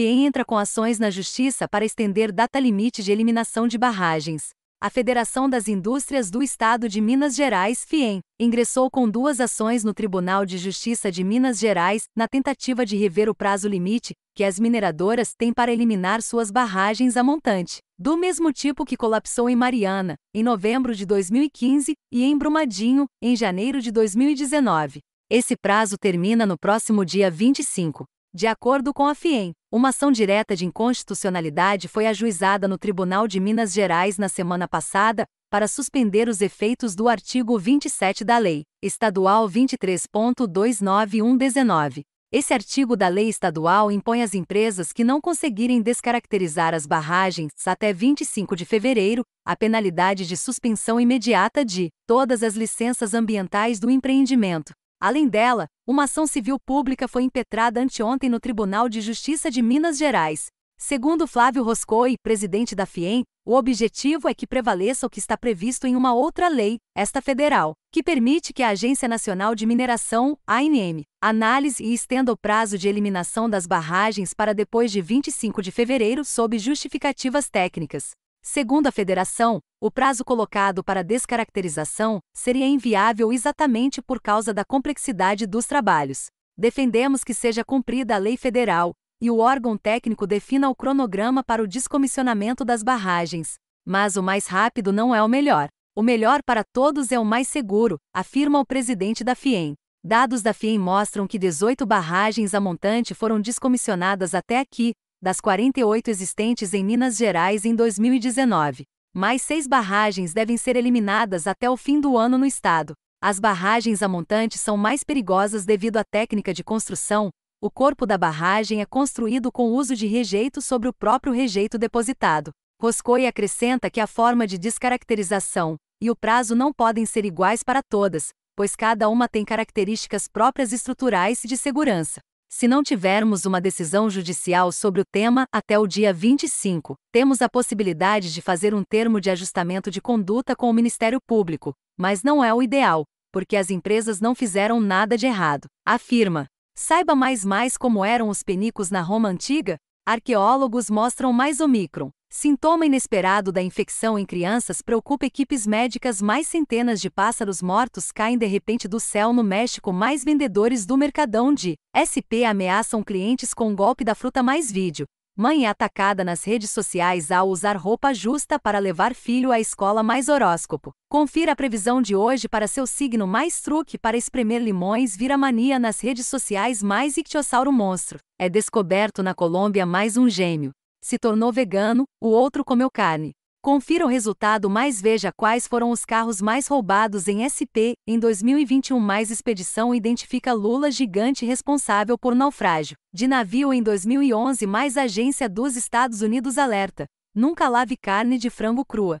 FIEM entra com ações na Justiça para estender data limite de eliminação de barragens. A Federação das Indústrias do Estado de Minas Gerais, FIEM, ingressou com duas ações no Tribunal de Justiça de Minas Gerais, na tentativa de rever o prazo limite que as mineradoras têm para eliminar suas barragens a montante, do mesmo tipo que colapsou em Mariana, em novembro de 2015, e em Brumadinho, em janeiro de 2019. Esse prazo termina no próximo dia 25, de acordo com a FIEM, uma ação direta de inconstitucionalidade foi ajuizada no Tribunal de Minas Gerais na semana passada, para suspender os efeitos do artigo 27 da Lei Estadual 23.29119. Esse artigo da lei estadual impõe às empresas que não conseguirem descaracterizar as barragens até 25 de fevereiro a penalidade de suspensão imediata de todas as licenças ambientais do empreendimento. Além dela, uma ação civil pública foi impetrada anteontem no Tribunal de Justiça de Minas Gerais. Segundo Flávio Roscoi, presidente da FIEM, o objetivo é que prevaleça o que está previsto em uma outra lei, esta federal, que permite que a Agência Nacional de Mineração, ANM, análise e estenda o prazo de eliminação das barragens para depois de 25 de fevereiro sob justificativas técnicas. Segundo a federação, o prazo colocado para descaracterização seria inviável exatamente por causa da complexidade dos trabalhos. Defendemos que seja cumprida a lei federal e o órgão técnico defina o cronograma para o descomissionamento das barragens. Mas o mais rápido não é o melhor. O melhor para todos é o mais seguro, afirma o presidente da FIEM. Dados da FIEM mostram que 18 barragens a montante foram descomissionadas até aqui, das 48 existentes em Minas Gerais em 2019. Mais seis barragens devem ser eliminadas até o fim do ano no estado. As barragens amontantes são mais perigosas devido à técnica de construção. O corpo da barragem é construído com uso de rejeito sobre o próprio rejeito depositado. Roscoe acrescenta que a forma de descaracterização e o prazo não podem ser iguais para todas, pois cada uma tem características próprias estruturais e de segurança. Se não tivermos uma decisão judicial sobre o tema até o dia 25, temos a possibilidade de fazer um termo de ajustamento de conduta com o Ministério Público, mas não é o ideal, porque as empresas não fizeram nada de errado, afirma. Saiba mais mais como eram os penicos na Roma antiga? Arqueólogos mostram mais Omicron. Sintoma inesperado da infecção em crianças preocupa equipes médicas. Mais centenas de pássaros mortos caem de repente do céu no México. Mais vendedores do Mercadão de SP ameaçam clientes com um golpe da fruta. Mais vídeo. Mãe é atacada nas redes sociais ao usar roupa justa para levar filho à escola. Mais horóscopo. Confira a previsão de hoje para seu signo. Mais truque para espremer limões vira mania nas redes sociais. Mais ictiosauro monstro. É descoberto na Colômbia mais um gêmeo se tornou vegano, o outro comeu carne. Confira o resultado mais veja quais foram os carros mais roubados em SP em 2021 mais expedição identifica Lula gigante responsável por naufrágio de navio em 2011 mais agência dos Estados Unidos alerta nunca lave carne de frango crua